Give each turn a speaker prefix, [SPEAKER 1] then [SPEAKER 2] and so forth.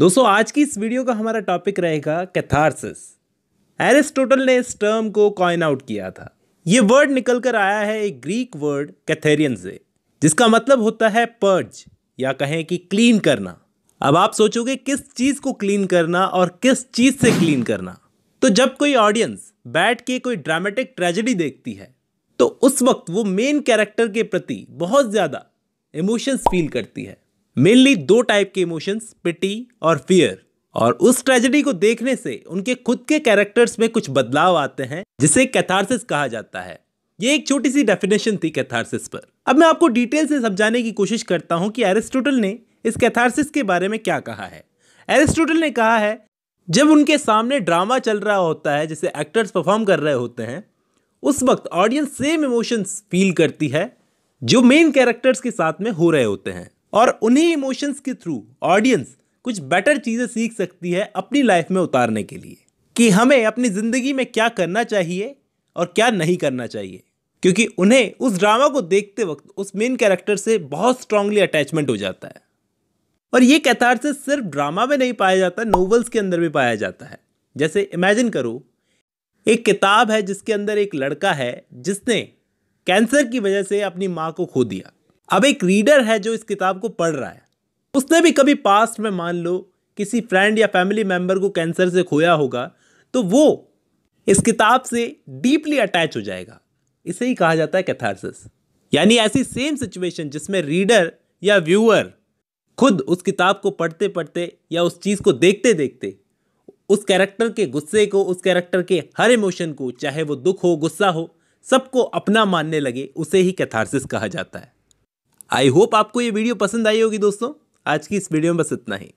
[SPEAKER 1] दोस्तों आज की इस वीडियो का हमारा टॉपिक रहेगा कैथारसिस एरिस्टोटल ने इस टर्म को कॉइन आउट किया था ये वर्ड निकल कर आया है एक ग्रीक वर्ड कैथेरियन से जिसका मतलब होता है पर्ज या कहें कि क्लीन करना अब आप सोचोगे किस चीज़ को क्लीन करना और किस चीज़ से क्लीन करना तो जब कोई ऑडियंस बैठ के कोई ड्रामेटिक ट्रेजेडी देखती है तो उस वक्त वो मेन कैरेक्टर के प्रति बहुत ज़्यादा इमोशंस फील करती है मेनली दो टाइप के इमोशंस पिटी और फियर और उस ट्रेजेडी को देखने से उनके खुद के कैरेक्टर्स में कुछ बदलाव आते हैं जिसे कैथारसिस कहा जाता है ये एक छोटी सी डेफिनेशन थी कैथारसिस पर अब मैं आपको डिटेल से समझाने की कोशिश करता हूँ कि एरिस्टोटल ने इस कैथारसिस के बारे में क्या कहा है एरिस्टोटल ने कहा है जब उनके सामने ड्रामा चल रहा होता है जिसे एक्टर्स परफॉर्म कर रहे होते हैं उस वक्त ऑडियंस सेम इमोशंस फील करती है जो मेन कैरेक्टर्स के साथ में हो रहे होते हैं और उन्हीं इमोशंस के थ्रू ऑडियंस कुछ बेटर चीज़ें सीख सकती है अपनी लाइफ में उतारने के लिए कि हमें अपनी ज़िंदगी में क्या करना चाहिए और क्या नहीं करना चाहिए क्योंकि उन्हें उस ड्रामा को देखते वक्त उस मेन कैरेक्टर से बहुत स्ट्रांगली अटैचमेंट हो जाता है और ये से सिर्फ ड्रामा में नहीं पाया जाता नोवेल्स के अंदर भी पाया जाता है जैसे इमेजिन करो एक किताब है जिसके अंदर एक लड़का है जिसने कैंसर की वजह से अपनी माँ को खो दिया अब एक रीडर है जो इस किताब को पढ़ रहा है उसने भी कभी पास्ट में मान लो किसी फ्रेंड या फैमिली मेम्बर को कैंसर से खोया होगा तो वो इस किताब से डीपली अटैच हो जाएगा इसे ही कहा जाता है कैथारसिस यानी ऐसी सेम सिचुएशन जिसमें रीडर या व्यूअर खुद उस किताब को पढ़ते पढ़ते या उस चीज़ को देखते देखते उस कैरेक्टर के गुस्से को उस कैरेक्टर के हर इमोशन को चाहे वो दुख हो गुस्सा हो सबको अपना मानने लगे उसे ही कैथारसिस कहा जाता है आई होप आपको ये वीडियो पसंद आई होगी दोस्तों आज की इस वीडियो में बस इतना ही